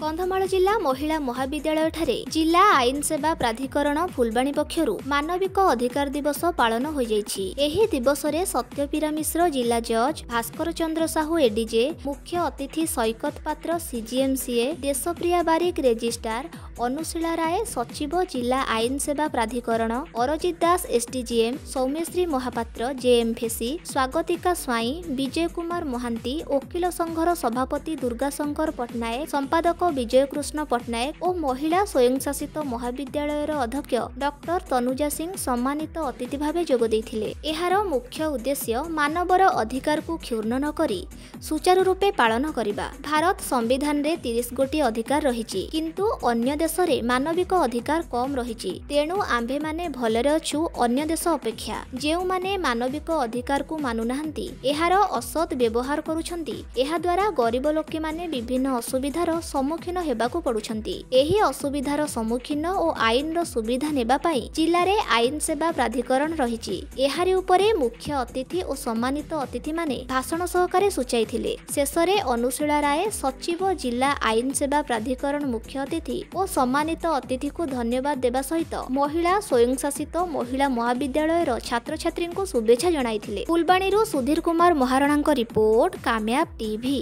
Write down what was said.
କନ୍ଧମାଳ ଜିଲ୍ଲା ମହିଳା ମହାବିଦ୍ୟାଳୟଠାରେ ଜିଲ୍ଲା ଆଇନ ସେବା ପ୍ରାଧିକରଣ ଫୁଲବାଣୀ ପକ୍ଷରୁ ମାନବିକ ଅଧିକାର ଦିବସ ପାଳନ ହୋଇଯାଇଛି ଏହି ଦିବସରେ ସତ୍ୟପୀରା ମିଶ୍ର ଜିଲ୍ଲା ଜଜ୍ ଭାସ୍କର ଚନ୍ଦ୍ର ସାହୁ ଏଡିଜେ ମୁଖ୍ୟ ଅତିଥି ସୈକତ ପାତ୍ର ସିଜିଏମ୍ସିଏ ଦେଶପ୍ରିୟା ବାରିକ ରେଜିଷ୍ଟ୍ରାର ଅନୁଶୀଳା ରାୟ ସଚିବ ଜିଲ୍ଲା ଆଇନ ସେବା ପ୍ରାଧିକରଣ ଅରଜିତ ଦାସ ଏସ୍ଡିଜିଏମ୍ ସୌମ୍ୟଶ୍ରୀ ମହାପାତ୍ର ଜେଏମ୍ଫେସି ସ୍ୱାଗତିକା ସ୍ୱାଇଁ ବିଜୟ କୁମାର ମହାନ୍ତି ଓକିଲ ସଂଘର ସଭାପତି ଦୁର୍ଗାଶଙ୍କର ପଟ୍ଟନାୟକ ସମ୍ପାଦକ ବିଜୟ କୃଷ୍ଣ ପଟ୍ଟନାୟକ ଓ ମହିଳା ସ୍ୱୟଂଶାସିତ ମହାବିଦ୍ୟାଳୟର ଅଧ୍ୟକ୍ଷ ଡକ୍ଟର ତନୁଜା ସିଂ ସମ୍ମାନିତ ଅତିଥି ଭାବେ ଯୋଗ ଦେଇଥିଲେ ଏହାର ମୁଖ୍ୟ ଉଦ୍ଦେଶ୍ୟ ମାନବର ଅଧିକାରକୁ କ୍ଷୁର୍ଣ୍ଣ ନକରି ସୁଚାରୁ ରୂପେ ପାଳନ କରିବା ଭାରତ ସମ୍ବିଧାନରେ ତିରିଶ ଗୋଟି ଅଧିକାର ରହିଛି କିନ୍ତୁ ଅନ୍ୟ ଦେଶରେ ମାନବିକ ଅଧିକାର କମ୍ ରହିଛି ତେଣୁ ଆମ୍ଭେମାନେ ଭଲରେ ଅଛୁ ଅନ୍ୟ ଦେଶ ଅପେକ୍ଷା ଯେଉଁମାନେ ମାନବିକ ଅଧିକାରକୁ ମାନୁନାହାନ୍ତି ଏହାର ଅସତ୍ ବ୍ୟବହାର କରୁଛନ୍ତି ଏହାଦ୍ୱାରା ଗରିବ ଲୋକମାନେ ବିଭିନ୍ନ ଅସୁବିଧାର ସମ୍ମୁଖୀନ ସମ୍ମୁଖୀନ ହେବାକୁ ପଡୁଛନ୍ତି ଏହି ଅସୁବିଧାର ସମ୍ମୁଖୀନ ଓ ଆଇନର ସୁବିଧା ନେବା ପାଇଁ ଜିଲ୍ଲାରେ ଆଇନ ସେବା ପ୍ରାଧିକରଣ ରହିଛି ଏହାରି ଉପରେ ମୁଖ୍ୟ ଅତିଥି ଓ ସମ୍ମାନିତ ଅତିଥିମାନେ ଭାଷଣ ସହକାରେ ସୂଚାଇଥିଲେ ଶେଷରେ ଅନୁଶୀଳା ରାୟ ସଚିବ ଜିଲ୍ଲା ଆଇନ ସେବା ପ୍ରାଧିକରଣ ମୁଖ୍ୟ ଅତିଥି ଓ ସମ୍ମାନିତ ଅତିଥିକୁ ଧନ୍ୟବାଦ ଦେବା ସହିତ ମହିଳା ସ୍ୱୟଂଶାସିତ ମହିଳା ମହାବିଦ୍ୟାଳୟର ଛାତ୍ରଛାତ୍ରୀଙ୍କୁ ଶୁଭେଚ୍ଛା ଜଣାଇଥିଲେ ଫୁଲବାଣୀରୁ ସୁଧୀର କୁମାର ମହାରଣାଙ୍କ ରିପୋର୍ଟ କାମ୍ୟାବ ଟିଭି